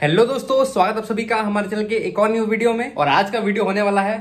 hello दोस्तों स्वागत आप सभी का हमारे चैनल के एक और न्यू वीडियो में और आज का वीडियो होने वाला है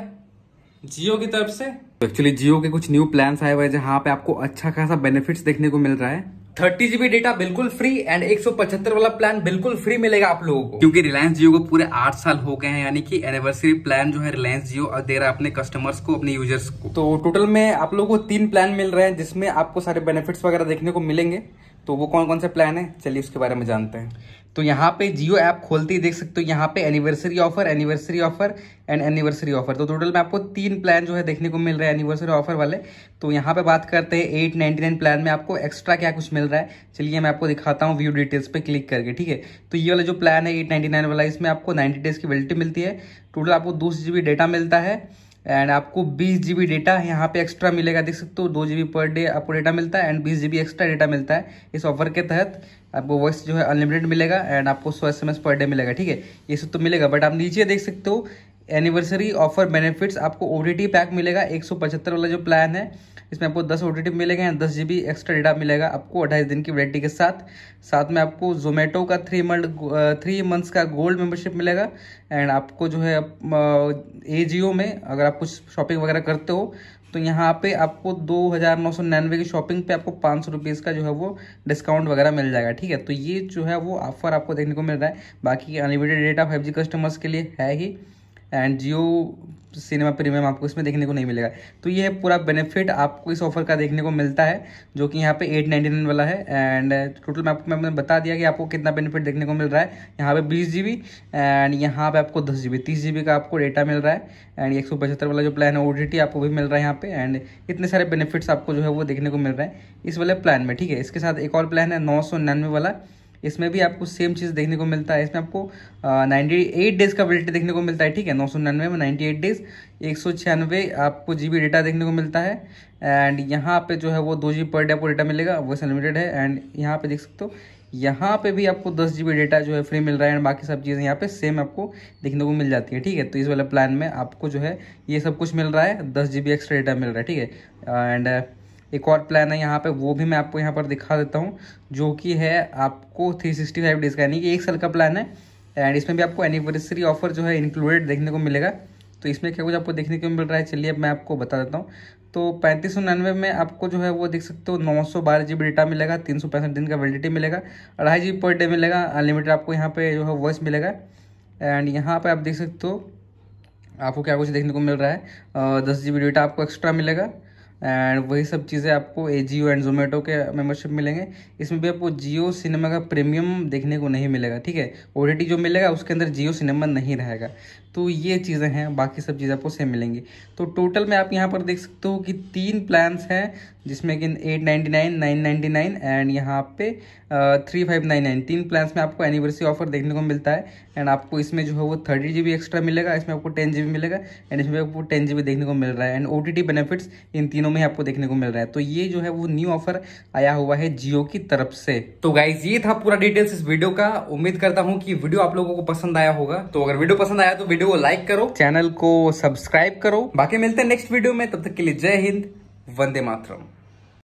जियो की तरफ से एक्चुअली तो जियो के कुछ न्यू प्लान आए हुए जहाँ पे आपको अच्छा खासा बेनिफिट्स देखने को मिल रहा है थर्टी जीबी डेटा बिल्कुल फ्री एंड पचहत्तर वाला प्लान बिल्कुल फ्री मिलेगा आप लोगों को क्योंकि रिलायंस जियो को पूरे आठ साल हो गए हैं यानी कि एनिवर्सरी प्लान जो है रिलायंस जियो दे रहा है अपने कस्टमर्स को अपने यूजर्स को तो टोटल में आप लोगों को तीन प्लान मिल रहे हैं जिसमें आपको सारे बेनिफिट्स वगैरह देखने को मिलेंगे तो वो कौन कौन से प्लान है चलिए उसके बारे में जानते हैं तो यहाँ पे जियो ऐप खोलते ही देख सकते हो यहाँ पे anniversary offer anniversary offer and anniversary offer तो टोटल में आपको तीन प्लान जो है देखने को मिल रहा है एनिवर्सरी ऑफर वाले तो यहाँ पे बात करते हैं एट नाइन्टी नाइन प्लान में आपको एक्स्ट्रा क्या कुछ मिल रहा है चलिए मैं आपको दिखाता हूँ व्यू डिटेल्स पे क्लिक करके ठीक है तो ये वाला जो प्लान है एट नाइन्टी नाइन वाला इसमें आपको नाइन्टी डेज की वेलिटी मिलती है टोटल आपको दो डेटा मिलता है एंड आपको बीस जी बी डेटा यहाँ पे एक्स्ट्रा मिलेगा देख सकते हो दो जी बी पर डे आपको डेटा मिलता है एंड बीस जी बी एक्स्ट्रा डेटा मिलता है इस ऑफर के तहत आपको वॉइस जो है अनलिमिटेड मिलेगा एंड आपको सौ S M S per day मिलेगा ठीक है ये सब तो मिलेगा बट आप नीचे देख सकते हो एनिवर्सरी ऑफर बेनिफिट्स आपको ओ पैक मिलेगा एक वाला जो प्लान है इसमें आपको दस ओ मिलेगा एंड दस जी एक्स्ट्रा डेटा मिलेगा आपको अट्ठाईस दिन की वैलिडिटी के साथ साथ में आपको जोमेटो का थ्री मंथ थ्री मंथ्स का गोल्ड मेम्बरशिप मिलेगा एंड आपको जो है ए में अगर आप कुछ शॉपिंग वगैरह करते हो तो यहाँ पे आपको दो हज़ार नौ सौ निन्यानवे की शॉपिंग पे आपको पाँच सौ रुपीज़ का जो है वो डिस्काउंट वगैरह मिल जाएगा ठीक है तो ये जो है वो ऑफर आपको देखने को मिल रहा है बाकी unlimited data five G customers के लिए है ही एंड जियो सिनेमा प्रीमियम आपको इसमें देखने को नहीं मिलेगा तो ये पूरा बेनिफिट आपको इस ऑफर का देखने को मिलता है जो कि यहाँ पे एट नाइन्टी नाइन वाला है एंड टोटल मैं आपको मैंने बता दिया कि आपको कितना बेनिफिट देखने को मिल रहा है यहाँ पे बीस जी बी एंड यहाँ पे आपको दस जी बी तीस जी बी का आपको डेटा मिल रहा है एंड एक सौ पचहत्तर वाला जो प्लान है ओ टी टी आपको भी मिल रहा है यहाँ पे एंड इतने सारे बेनिफिट्स आपको जो है वो देखने को मिल रहा है इस वाले प्लान में ठीक है इसके साथ एक और प्लान है नौ सौ निन्यानवे वाला इसमें भी आपको सेम चीज़ देखने को मिलता है इसमें आपको नाइन्टी एट डेज़ का वेलिडिटी देखने को मिलता है ठीक है नौ सौ निन्यानवे में नाइन्टी एट डेज़ एक सौ छियानवे आपको जी बी डेटा देखने को मिलता है एंड यहाँ पे जो है वो दो जी पर डे आपको डेटा मिलेगा वो अनलिमिटेड है एंड यहाँ पे देख सकते हो यहाँ पे भी आपको दस जी डेटा जो है फ्री मिल रहा है एंड बाकी सब चीज़ें यहाँ पे सेम आपको देखने को मिल जाती है ठीक है तो इस वाले प्लान में आपको जो है ये सब कुछ मिल रहा है दस जी एक्स्ट्रा डेटा मिल रहा है ठीक है एंड एक और प्लान है यहाँ पे वो भी मैं आपको यहाँ पर दिखा देता हूँ जो कि है आपको 365 डेज़ का यानी कि एक साल का प्लान है एंड इसमें भी आपको एनिवर्सरी ऑफर जो है इंक्लूडेड देखने को मिलेगा तो इसमें क्या कुछ आपको देखने को मिल रहा है चलिए अब मैं आपको बता देता हूँ तो पैंतीस में आपको जो है वो देख सकते हो नौ सौ बारह जी बी डेटा मिलेगा तीन सौ पैंसठ दिन का वैलिडिटी मिलेगा अढ़ाई जी पर डे मिलेगा अनलिमिटेड आपको यहाँ पे जो है वॉइस मिलेगा एंड यहाँ पे आप देख सकते हो आपको क्या कुछ देखने को मिल रहा है दस जी बी डेटा आपको एक्स्ट्रा मिलेगा एंड वही सब चीज़ें आपको ए जियो एंड जोमेटो के मेंबरशिप मिलेंगे इसमें भी आपको जियो सिनेमा का प्रीमियम देखने को नहीं मिलेगा ठीक है ओ जो मिलेगा उसके अंदर जियो सिनेमा नहीं रहेगा तो ये चीज़ें हैं बाकी सब चीज़ें आपको सेम मिलेंगी तो टोटल में आप यहाँ पर देख सकते हो कि तीन प्लान्स हैं जिसमें कि eight ninety nine nine ninety nine and यहाँ पे थ्री फाइव नाइन नाइन तीन प्लान्स में आपको एनिवर्सरी ऑफर देखने को मिलता है एंड आपको इसमें जो है वो थर्टी जी एक्स्ट्रा मिलेगा इसमें आपको टेन जी मिलेगा एंड इसमें आपको टेन जी देखने को मिल रहा है एंड ओ बेनिफिट्स इन तीनों में आपको देखने को मिल रहा है तो ये जो है वो न्यू ऑफर आया हुआ है जियो की तरफ से तो गाइज ये था पूरा डिटेल्स इस वीडियो का उम्मीद करता हूँ कि वीडियो आप लोगों को पसंद आया होगा तो अगर वीडियो पसंद आया तो वीडियो को लाइक करो चैनल को सब्सक्राइब करो बाकी मिलते हैं नेक्स्ट वीडियो में तब तक के लिए जय हिंद वंदे मातरम